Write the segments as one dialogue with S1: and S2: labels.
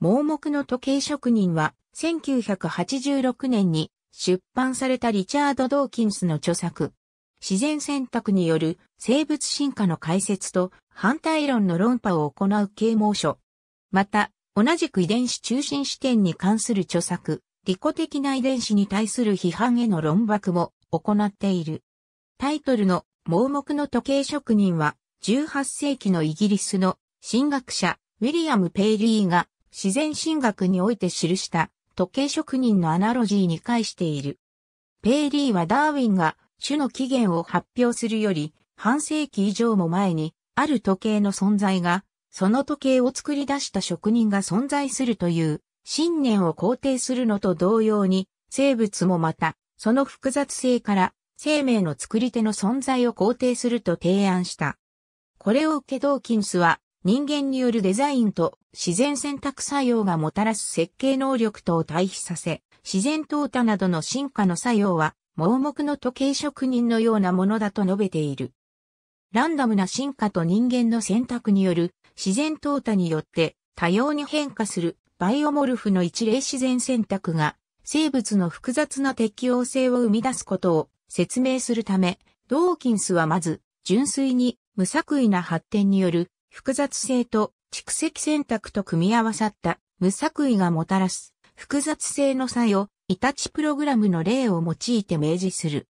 S1: 盲目の時計職人は、1986年に出版されたリチャード・ドーキンスの著作、自然選択による生物進化の解説と反対論の論破を行う啓蒙書。また、同じく遺伝子中心視点に関する著作、利己的な遺伝子に対する批判への論爆も行っている。タイトルの盲目の時計職人は18世紀のイギリスの神学者ウィリアム・ペイリーが自然神学において記した時計職人のアナロジーに介している。ペイリーはダーウィンが種の起源を発表するより半世紀以上も前にある時計の存在がその時計を作り出した職人が存在するという信念を肯定するのと同様に生物もまたその複雑性から生命の作り手の存在を肯定すると提案した。これを受けドーキンスは人間によるデザインと自然選択作用がもたらす設計能力とを対比させ、自然淘汰などの進化の作用は盲目の時計職人のようなものだと述べている。ランダムな進化と人間の選択による自然淘汰によって多様に変化するバイオモルフの一例自然選択が生物の複雑な適応性を生み出すことを説明するため、ドーキンスはまず純粋に無作為な発展による複雑性と蓄積選択と組み合わさった無作為がもたらす複雑性の差をイタチプログラムの例を用いて明示する。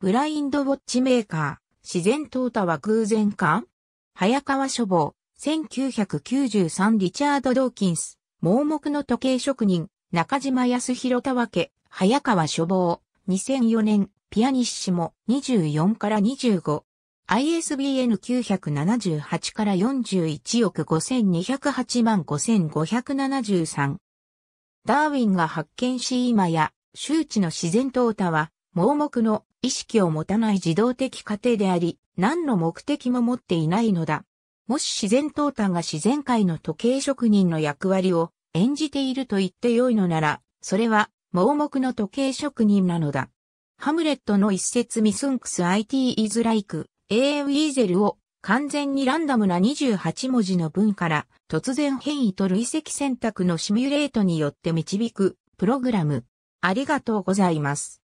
S1: ブラインドウォッチメーカー、自然淘汰は偶然か早川書房、1993リチャード・ドーキンス、盲目の時計職人、中島康弘田分け、早川書房、2004年、ピアニッシモ、24から25。ISBN 978から41億5208万5573。ダーウィンが発見し今や、周知の自然淘汰は、盲目の意識を持たない自動的過程であり、何の目的も持っていないのだ。もし自然淘汰が自然界の時計職人の役割を演じていると言ってよいのなら、それは盲目の時計職人なのだ。ハムレットの一節ミスンクス IT is like AM イーゼルを完全にランダムな28文字の文から突然変異と累積選択のシミュレートによって導くプログラム。ありがとうございます。